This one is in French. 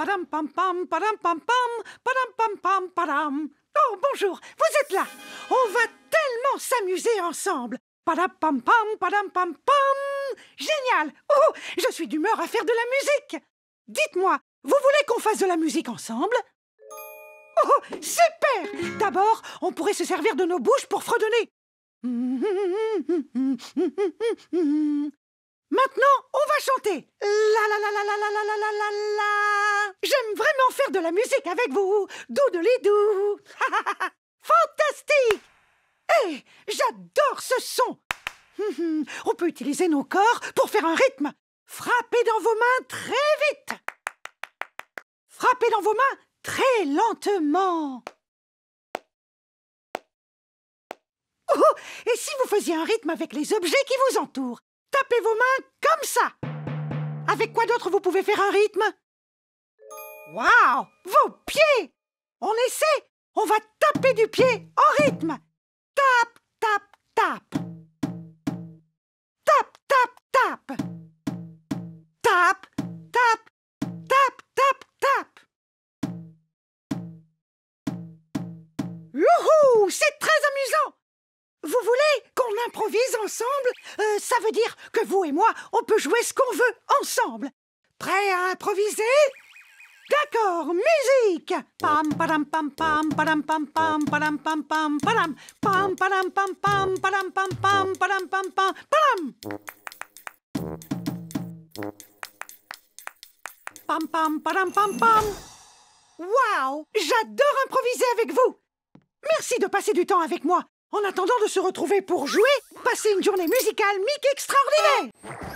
Padam pam pam, pam pam, Oh, bonjour, vous êtes là On va tellement s'amuser ensemble Padam pam pam, padam pam pam Génial Oh, je suis d'humeur à faire de la musique Dites-moi, vous voulez qu'on fasse de la musique ensemble Oh, super D'abord, on pourrait se servir de nos bouches pour fredonner. Maintenant, on va chanter. la la la la la la la la la la J'aime vraiment faire de la musique avec vous. Doudou-lidou. Fantastique. Hé, eh, j'adore ce son. On peut utiliser nos corps pour faire un rythme. Frappez dans vos mains très vite. Frappez dans vos mains très lentement. Oh, et si vous faisiez un rythme avec les objets qui vous entourent Tapez vos mains comme ça. Avec quoi d'autre vous pouvez faire un rythme Waouh Vos pieds On essaie On va taper du pied en rythme Tap, tap, tap Tap, tap, tap Tap, tap, tap, tap, tape. Youhou C'est très amusant Vous voulez qu'on improvise ensemble euh, Ça veut dire que vous et moi, on peut jouer ce qu'on veut ensemble Prêt à improviser D'accord, musique Pam pam, pam pam pam, pam pam pam, pam pam pam, pam pam, pam pam pam, pam pam pam, pam pam Pam, Pam pam pam pam pam Waouh J'adore improviser avec vous Merci de passer du temps avec moi en attendant de se retrouver pour jouer, passez une journée musicale mic extraordinaire